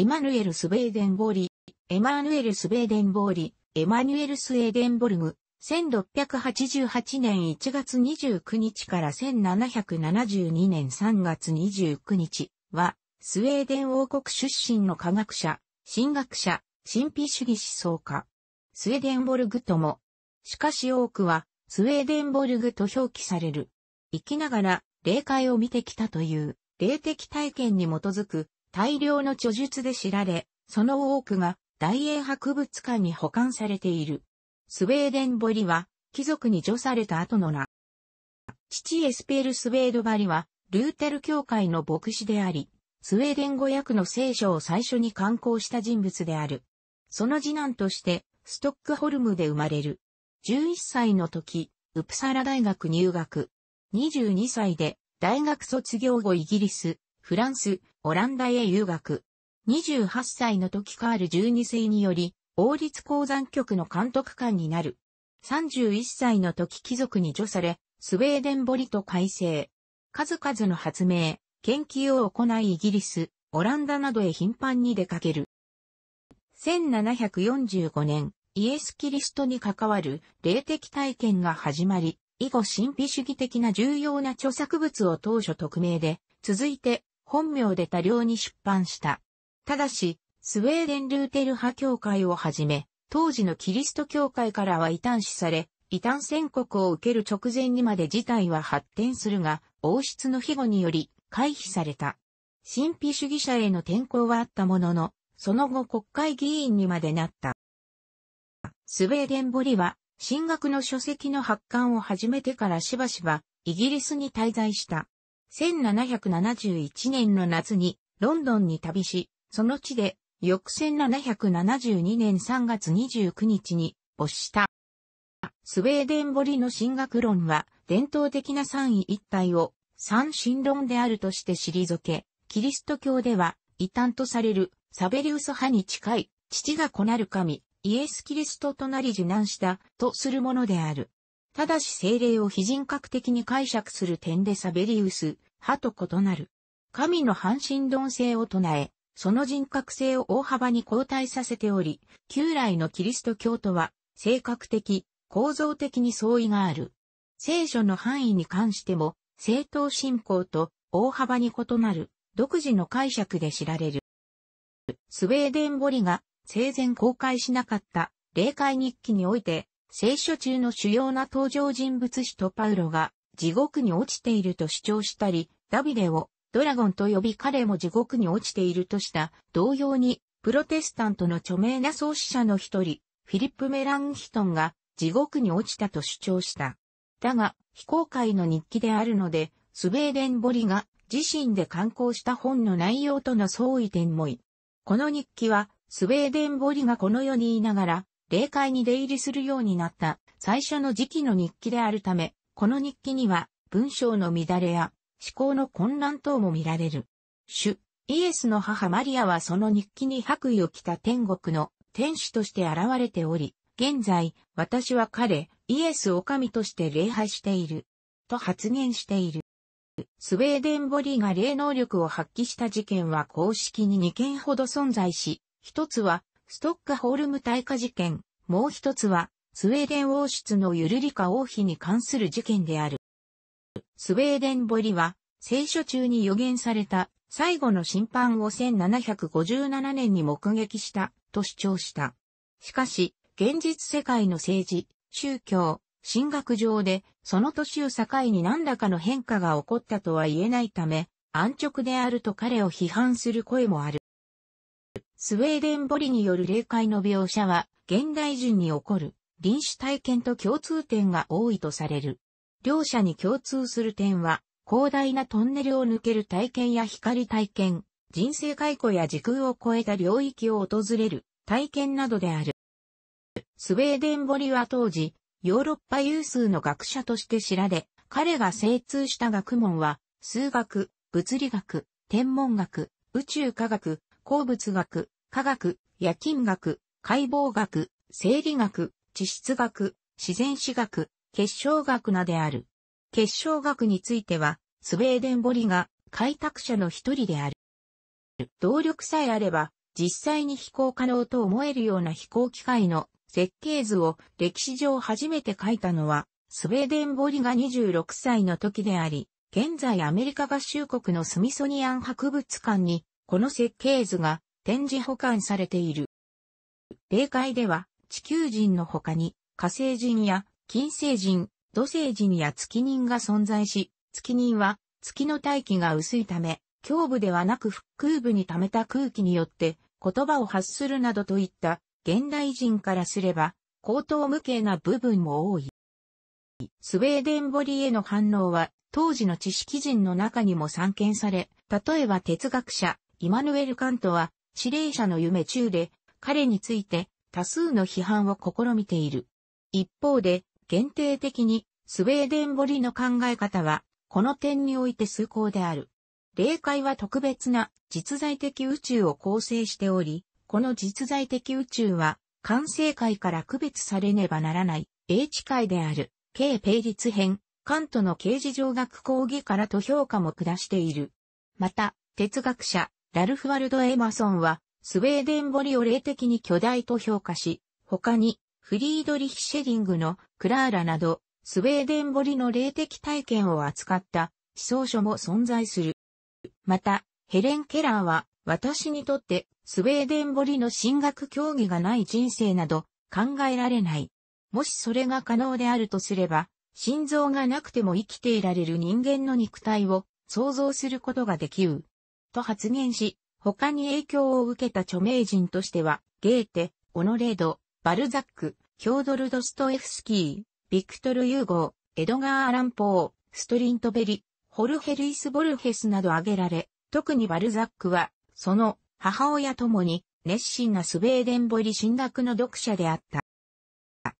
エマヌエル・スウェーデンボーリ、エマヌエル・スウェーデンボーリ、エマヌエル・スウェーデンボルグ、1688年1月29日から1772年3月29日は、スウェーデン王国出身の科学者、神学者、神秘主義思想家、スウェーデンボルグとも、しかし多くは、スウェーデンボルグと表記される。生きながら、霊界を見てきたという、霊的体験に基づく、大量の著述で知られ、その多くが大英博物館に保管されている。スウェーデン堀は、貴族に除された後の名。父エスペール・スウェードバリは、ルーテル教会の牧師であり、スウェーデン語訳の聖書を最初に刊行した人物である。その次男として、ストックホルムで生まれる。11歳の時、ウプサラ大学入学。22歳で、大学卒業後イギリス、フランス、オランダへ留学。28歳の時カール12世により、王立鉱山局の監督官になる。31歳の時貴族に除され、スウェーデン堀と改正。数々の発明、研究を行いイギリス、オランダなどへ頻繁に出かける。1745年、イエス・キリストに関わる霊的体験が始まり、以後神秘主義的な重要な著作物を当初匿名で、続いて本名で多量に出版した。ただし、スウェーデン・ルーテル派教会をはじめ、当時のキリスト教会からは異端視され、異端宣告を受ける直前にまで事態は発展するが、王室の庇護により回避された。神秘主義者への転向はあったものの、その後国会議員にまでなった。スウェーデン・ボリは、進学の書籍の発刊を始めてからしばしば、イギリスに滞在した。1771年の夏にロンドンに旅し、その地で翌1772年3月29日に没した。スウェーデン堀の進学論は伝統的な三位一体を三神論であるとして退け、キリスト教では異端とされるサベリウス派に近い父が子なる神イエス・キリストとなり受難したとするものである。ただし精霊を非人格的に解釈する点でサベリウス、派と異なる。神の半神論性を唱え、その人格性を大幅に後退させており、旧来のキリスト教徒は、性格的、構造的に相違がある。聖書の範囲に関しても、正当信仰と大幅に異なる、独自の解釈で知られる。スウェーデン・ボリが生前公開しなかった霊界日記において、聖書中の主要な登場人物史とパウロが地獄に落ちていると主張したり、ダビデをドラゴンと呼び彼も地獄に落ちているとした同様に、プロテスタントの著名な創始者の一人、フィリップ・メランヒトンが地獄に落ちたと主張した。だが、非公開の日記であるので、スウェーデン・ボリが自身で刊行した本の内容との相違点もい。この日記は、スウェーデン・ボリがこの世にいながら、霊界に出入りするようになった最初の時期の日記であるため、この日記には文章の乱れや思考の混乱等も見られる。主、イエスの母マリアはその日記に白衣を着た天国の天使として現れており、現在、私は彼、イエスを神として礼拝している。と発言している。スウェーデンボリーが霊能力を発揮した事件は公式に2件ほど存在し、一つはストックホルム大火事件、もう一つは、スウェーデン王室のユルリカ王妃に関する事件である。スウェーデン堀は、聖書中に予言された最後の審判を1757年に目撃したと主張した。しかし、現実世界の政治、宗教、進学上で、その年を境に何らかの変化が起こったとは言えないため、安直であると彼を批判する声もある。スウェーデンボリによる霊界の描写は、現代人に起こる、臨死体験と共通点が多いとされる。両者に共通する点は、広大なトンネルを抜ける体験や光体験、人生解雇や時空を超えた領域を訪れる体験などである。スウェーデンボリは当時、ヨーロッパ有数の学者として知られ、彼が精通した学問は、数学、物理学、天文学、宇宙科学、鉱物学、化学、冶金学、解剖学、生理学、地質学、自然史学、結晶学なである。結晶学については、スウェーデンボリが開拓者の一人である。動力さえあれば、実際に飛行可能と思えるような飛行機械の設計図を歴史上初めて書いたのは、スウェーデンボリが26歳の時であり、現在アメリカ合衆国のスミソニアン博物館にこの設計図が展示保管されている。例外では、地球人の他に火星人や金星人、土星人や月人が存在し、月人は月の大気が薄いため、胸部ではなく腹腔部に溜めた空気によって言葉を発するなどといった現代人からすれば、口頭無形な部分も多い。スウェーデン堀への反応は当時の知識人の中にも散見され、例えば哲学者、イマヌエル・カントは、指令者の夢中で、彼について多数の批判を試みている。一方で、限定的に、スウェーデン堀の考え方は、この点において崇高である。霊界は特別な実在的宇宙を構成しており、この実在的宇宙は、完成界から区別されねばならない、英知界である、K ペイリツ編、カントの刑事上学講義からと評価も下している。また、哲学者、ラルフ・ワルド・エマソンは、スウェーデン堀を霊的に巨大と評価し、他に、フリードリヒ・シェディングのクラーラなど、スウェーデン堀の霊的体験を扱った思想書も存在する。また、ヘレン・ケラーは、私にとってスウェーデン堀の進学競技がない人生など考えられない。もしそれが可能であるとすれば、心臓がなくても生きていられる人間の肉体を想像することができる。と発言し、他に影響を受けた著名人としては、ゲーテ、オノレード、バルザック、ヒョードル・ドストエフスキー、ビクトル・ユーゴー、エドガー・アラン・ポー、ストリントベリ、ホルヘルイス・ボルヘスなど挙げられ、特にバルザックは、その母親ともに熱心なスウェーデンボリ神学の読者であった。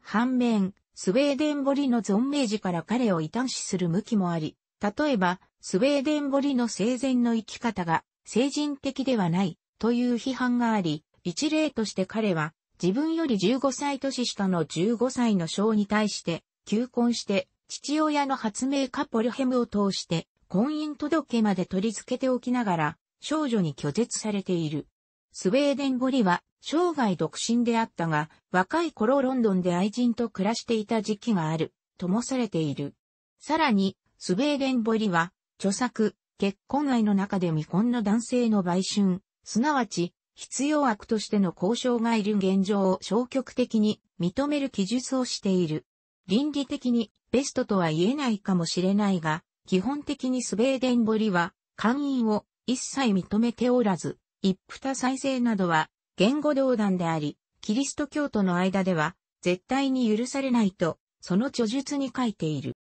反面、スウェーデンボリの存命時から彼を異端視する向きもあり、例えば、スウェーデン堀の生前の生き方が成人的ではないという批判があり、一例として彼は自分より15歳年下の15歳の章に対して求婚して父親の発明家ポルヘムを通して婚姻届まで取り付けておきながら少女に拒絶されている。スウェーデン堀は生涯独身であったが若い頃ロンドンで愛人と暮らしていた時期があるともされている。さらにスウェーデン堀は著作、結婚愛の中で未婚の男性の売春、すなわち、必要悪としての交渉がいる現状を消極的に認める記述をしている。倫理的にベストとは言えないかもしれないが、基本的にスウェーデン堀は、会員を一切認めておらず、一夫多妻制などは言語道断であり、キリスト教徒の間では絶対に許されないと、その著述に書いている。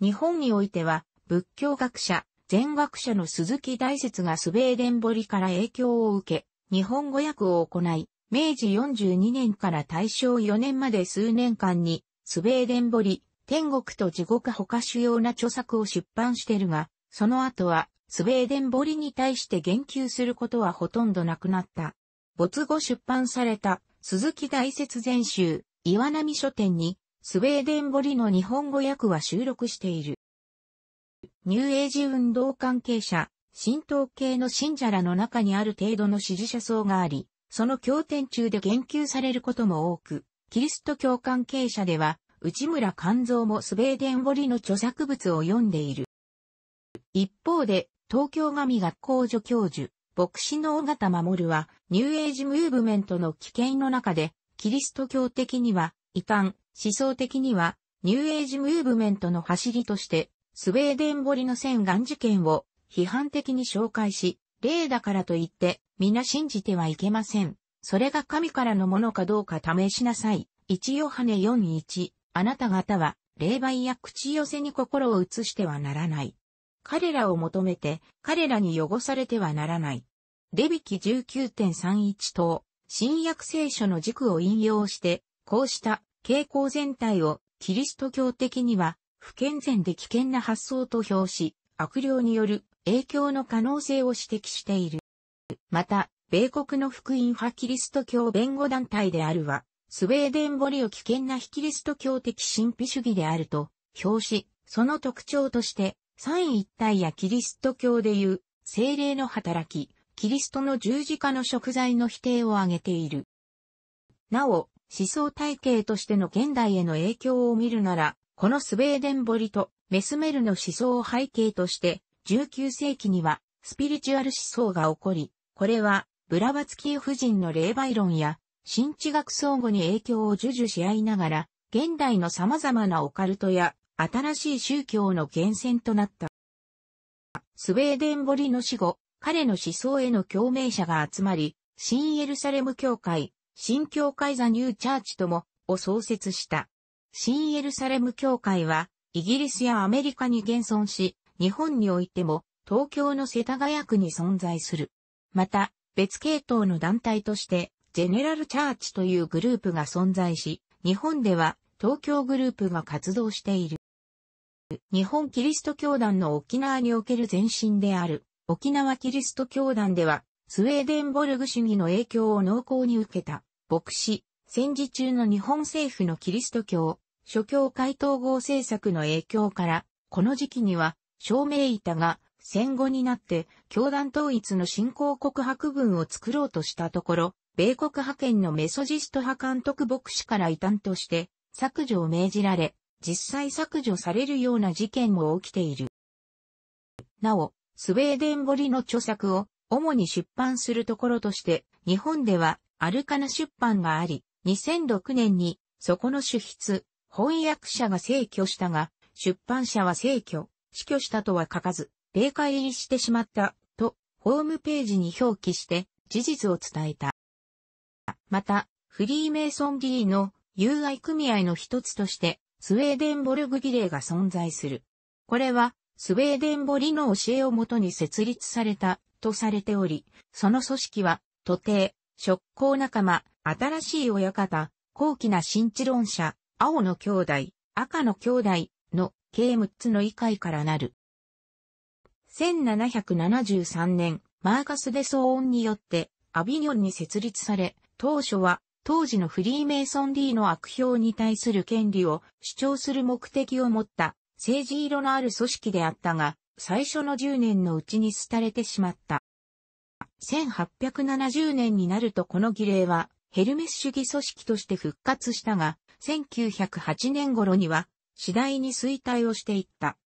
日本においては、仏教学者、全学者の鈴木大説がスウェーデン堀から影響を受け、日本語訳を行い、明治42年から大正4年まで数年間に、スウェーデン堀、天国と地獄他主要な著作を出版してるが、その後は、スウェーデン堀に対して言及することはほとんどなくなった。没後出版された、鈴木大説全集、岩波書店に、スウェーデン堀の日本語訳は収録している。ニューエイジ運動関係者、神道系の信者らの中にある程度の支持者層があり、その経典中で言及されることも多く、キリスト教関係者では、内村勘蔵もスウェーデン語りの著作物を読んでいる。一方で、東京神学校助教授、牧師の尾形守は、ニューエイジムーブメントの危険の中で、キリスト教的には、異端、思想的には、ニューエイジムーブメントの走りとして、スウェーデン堀の千眼事件を批判的に紹介し、例だからといって皆信じてはいけません。それが神からのものかどうか試しなさい。一ヨハネ4.1あなた方は霊媒や口寄せに心を移してはならない。彼らを求めて彼らに汚されてはならない。レビキ19.31等、新約聖書の軸を引用して、こうした傾向全体をキリスト教的には不健全で危険な発想と評し、悪霊による影響の可能性を指摘している。また、米国の福音派キリスト教弁護団体であるは、スウェーデン堀を危険な非キリスト教的神秘主義であると、表し、その特徴として、三位一体やキリスト教でいう、精霊の働き、キリストの十字架の食材の否定を挙げている。なお、思想体系としての現代への影響を見るなら、このスウェーデンボリとメスメルの思想を背景として、19世紀にはスピリチュアル思想が起こり、これはブラバツキー夫人の霊媒論や新知学相互に影響を授受し合いながら、現代の様々なオカルトや新しい宗教の源泉となった。スウェーデンボリの死後、彼の思想への共鳴者が集まり、新エルサレム教会、新教会ザニューチャーチとも、を創設した。新エルサレム教会は、イギリスやアメリカに現存し、日本においても、東京の世田谷区に存在する。また、別系統の団体として、ジェネラルチャーチというグループが存在し、日本では東京グループが活動している。日本キリスト教団の沖縄における前身である沖縄キリスト教団ではスウェーデンボルグ主義の影響を濃厚に受けた牧師、戦時中の日本政府のキリスト教、諸教会統合政策の影響から、この時期には、証明板が戦後になって教団統一の新興告白文を作ろうとしたところ、米国派遣のメソジスト派監督牧師から異端として削除を命じられ、実際削除されるような事件も起きている。なお、スウェーデン堀の著作を主に出版するところとして、日本ではアルカナ出版があり、2006年に、そこの主筆、翻訳者が逝去したが、出版社は逝去、死去したとは書かず、霊界入りしてしまった、と、ホームページに表記して、事実を伝えた。また、フリーメイソン D の友愛組合の一つとして、スウェーデンボルグ儀礼が存在する。これは、スウェーデンボリの教えをもとに設立された、とされており、その組織は、徒弟、直行仲間、新しい親方、高貴な新知論者、青の兄弟、赤の兄弟の計6つの異界からなる。1773年、マーカス・デ・騒音によって、アビニョンに設立され、当初は、当時のフリーメイソン D の悪評に対する権利を主張する目的を持った政治色のある組織であったが、最初の10年のうちに廃れてしまった。1870年になるとこの儀礼はヘルメス主義組織として復活したが、1908年頃には次第に衰退をしていった。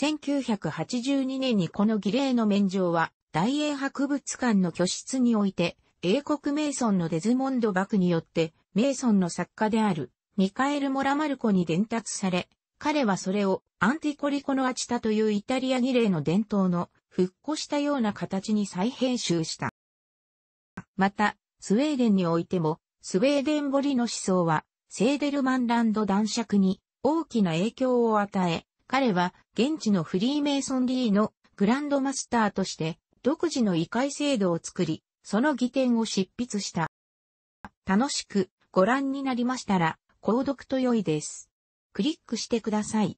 1982年にこの儀礼の免状は大英博物館の居室において英国メイソンのデズモンド・バクによってメイソンの作家であるミカエル・モラマルコに伝達され、彼はそれをアンティコリコのアチタというイタリア儀礼の伝統の復古したような形に再編集した。また、スウェーデンにおいても、スウェーデン彫りの思想は、セーデルマンランド男爵に大きな影響を与え、彼は現地のフリーメイソンリーのグランドマスターとして独自の異界制度を作り、その議典を執筆した。楽しくご覧になりましたら、購読と良いです。クリックしてください。